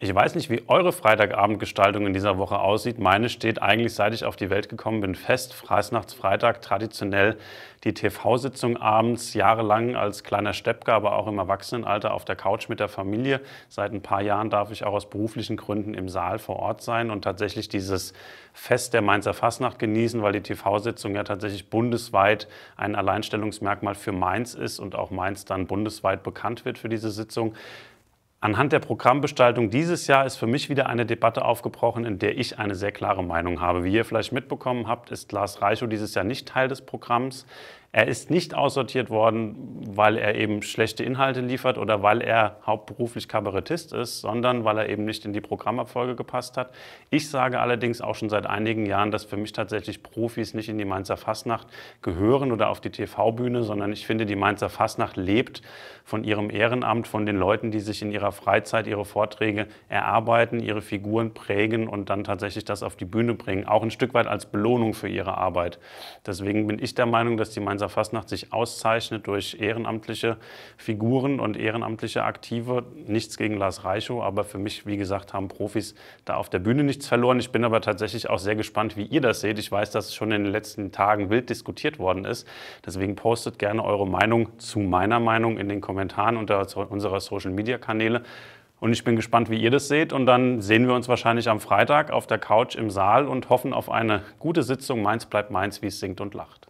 Ich weiß nicht, wie eure Freitagabendgestaltung in dieser Woche aussieht. Meine steht eigentlich, seit ich auf die Welt gekommen bin, fest. Freisnachtsfreitag, traditionell die TV-Sitzung abends, jahrelang als kleiner Steppke, aber auch im Erwachsenenalter auf der Couch mit der Familie. Seit ein paar Jahren darf ich auch aus beruflichen Gründen im Saal vor Ort sein und tatsächlich dieses Fest der Mainzer Fastnacht genießen, weil die TV-Sitzung ja tatsächlich bundesweit ein Alleinstellungsmerkmal für Mainz ist und auch Mainz dann bundesweit bekannt wird für diese Sitzung. Anhand der Programmgestaltung dieses Jahr ist für mich wieder eine Debatte aufgebrochen, in der ich eine sehr klare Meinung habe. Wie ihr vielleicht mitbekommen habt, ist Lars Reichow dieses Jahr nicht Teil des Programms. Er ist nicht aussortiert worden, weil er eben schlechte Inhalte liefert oder weil er hauptberuflich Kabarettist ist, sondern weil er eben nicht in die Programmabfolge gepasst hat. Ich sage allerdings auch schon seit einigen Jahren, dass für mich tatsächlich Profis nicht in die Mainzer Fastnacht gehören oder auf die TV-Bühne, sondern ich finde, die Mainzer Fastnacht lebt von ihrem Ehrenamt, von den Leuten, die sich in ihrer Freizeit ihre Vorträge erarbeiten, ihre Figuren prägen und dann tatsächlich das auf die Bühne bringen, auch ein Stück weit als Belohnung für ihre Arbeit. Deswegen bin ich der Meinung, dass die Mainzer Fastnacht sich auszeichnet durch Ehrenamt ehrenamtliche Figuren und ehrenamtliche Aktive. Nichts gegen Lars Reichow, aber für mich, wie gesagt, haben Profis da auf der Bühne nichts verloren. Ich bin aber tatsächlich auch sehr gespannt, wie ihr das seht. Ich weiß, dass es schon in den letzten Tagen wild diskutiert worden ist. Deswegen postet gerne eure Meinung zu meiner Meinung in den Kommentaren unter unserer Social-Media-Kanäle. Und ich bin gespannt, wie ihr das seht. Und dann sehen wir uns wahrscheinlich am Freitag auf der Couch im Saal und hoffen auf eine gute Sitzung. Mainz bleibt Mainz, wie es singt und lacht.